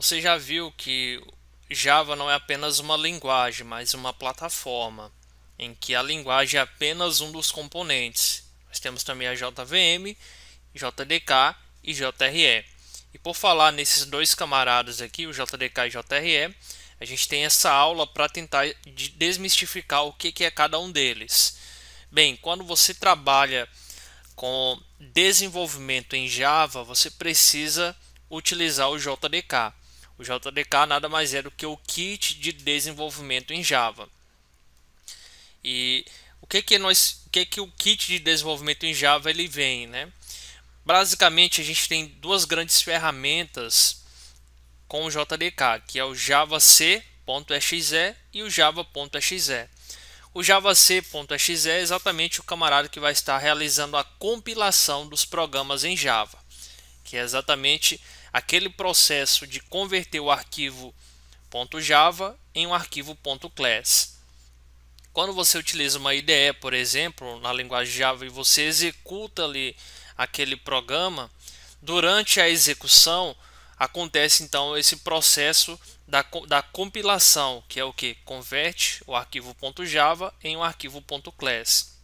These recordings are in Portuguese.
Você já viu que Java não é apenas uma linguagem, mas uma plataforma, em que a linguagem é apenas um dos componentes. Nós temos também a JVM, JDK e JRE. E por falar nesses dois camaradas aqui, o JDK e JRE, a gente tem essa aula para tentar desmistificar o que é cada um deles. Bem, quando você trabalha com desenvolvimento em Java, você precisa utilizar o JDK. O JDK nada mais é do que o kit de desenvolvimento em Java. E o que que nós, o que que o kit de desenvolvimento em Java ele vem, né? Basicamente a gente tem duas grandes ferramentas com o JDK, que é o javac.exe e o java.exe. O javac.exe é exatamente o camarada que vai estar realizando a compilação dos programas em Java, que é exatamente aquele processo de converter o arquivo .java em um arquivo .class. Quando você utiliza uma IDE, por exemplo, na linguagem Java e você executa ali aquele programa, durante a execução acontece então esse processo da, da compilação, que é o que? Converte o arquivo .java em um arquivo .class.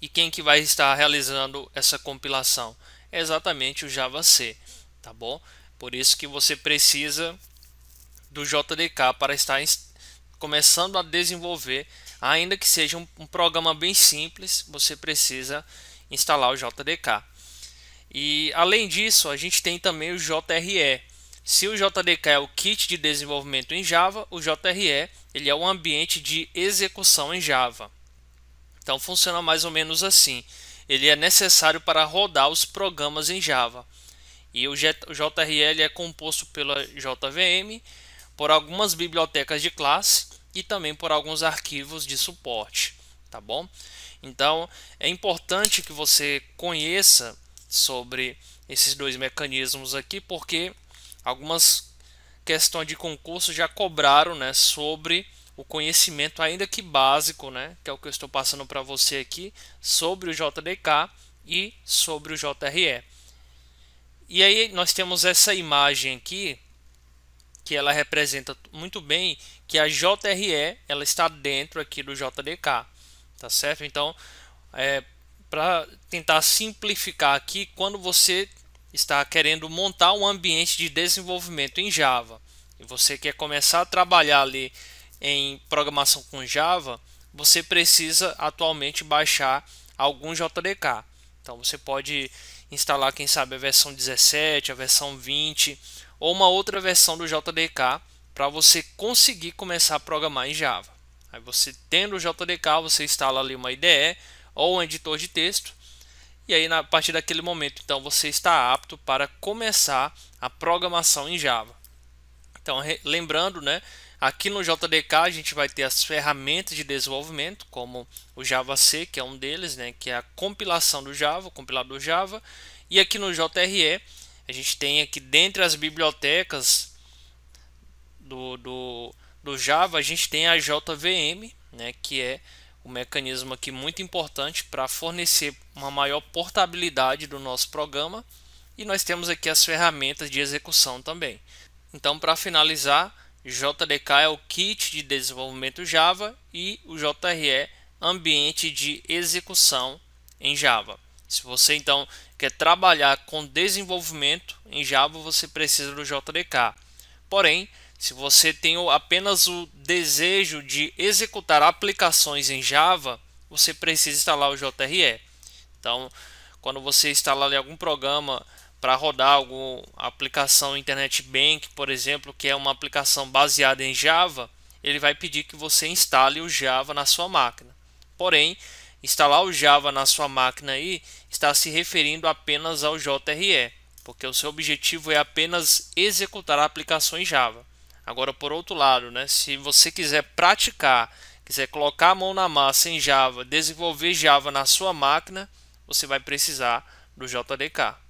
E quem que vai estar realizando essa compilação? É exatamente o Java C tá bom? Por isso que você precisa do JDK para estar começando a desenvolver, ainda que seja um, um programa bem simples, você precisa instalar o JDK. E além disso, a gente tem também o JRE. Se o JDK é o kit de desenvolvimento em Java, o JRE ele é o ambiente de execução em Java. Então funciona mais ou menos assim. Ele é necessário para rodar os programas em Java. E o JRL é composto pela JVM, por algumas bibliotecas de classe e também por alguns arquivos de suporte, tá bom? Então, é importante que você conheça sobre esses dois mecanismos aqui, porque algumas questões de concurso já cobraram, né, sobre o conhecimento ainda que básico, né, que é o que eu estou passando para você aqui, sobre o JDK e sobre o JRE. E aí nós temos essa imagem aqui que ela representa muito bem que a JRE ela está dentro aqui do JDK, tá certo? Então, é, para tentar simplificar aqui, quando você está querendo montar um ambiente de desenvolvimento em Java e você quer começar a trabalhar ali em programação com Java, você precisa atualmente baixar algum JDK. Então você pode instalar, quem sabe, a versão 17, a versão 20 ou uma outra versão do JDK para você conseguir começar a programar em Java. Aí você tendo o JDK, você instala ali uma IDE ou um editor de texto e aí a partir daquele momento, então você está apto para começar a programação em Java. Então, lembrando, né, Aqui no JDK a gente vai ter as ferramentas de desenvolvimento, como o Java C que é um deles, né, que é a compilação do Java, o compilador Java. E aqui no JRE a gente tem aqui dentre as bibliotecas do, do, do Java, a gente tem a JVM, né, que é um mecanismo aqui muito importante para fornecer uma maior portabilidade do nosso programa. E nós temos aqui as ferramentas de execução também. Então, para finalizar, JDK é o kit de desenvolvimento Java e o JRE é ambiente de execução em Java. Se você então quer trabalhar com desenvolvimento em Java, você precisa do JDK. Porém, se você tem apenas o desejo de executar aplicações em Java, você precisa instalar o JRE. Então, quando você instalar algum programa para rodar alguma aplicação Internet Bank, por exemplo, que é uma aplicação baseada em Java, ele vai pedir que você instale o Java na sua máquina. Porém, instalar o Java na sua máquina aí está se referindo apenas ao JRE, porque o seu objetivo é apenas executar aplicações Java. Agora, por outro lado, né, se você quiser praticar, quiser colocar a mão na massa em Java, desenvolver Java na sua máquina, você vai precisar do JDK.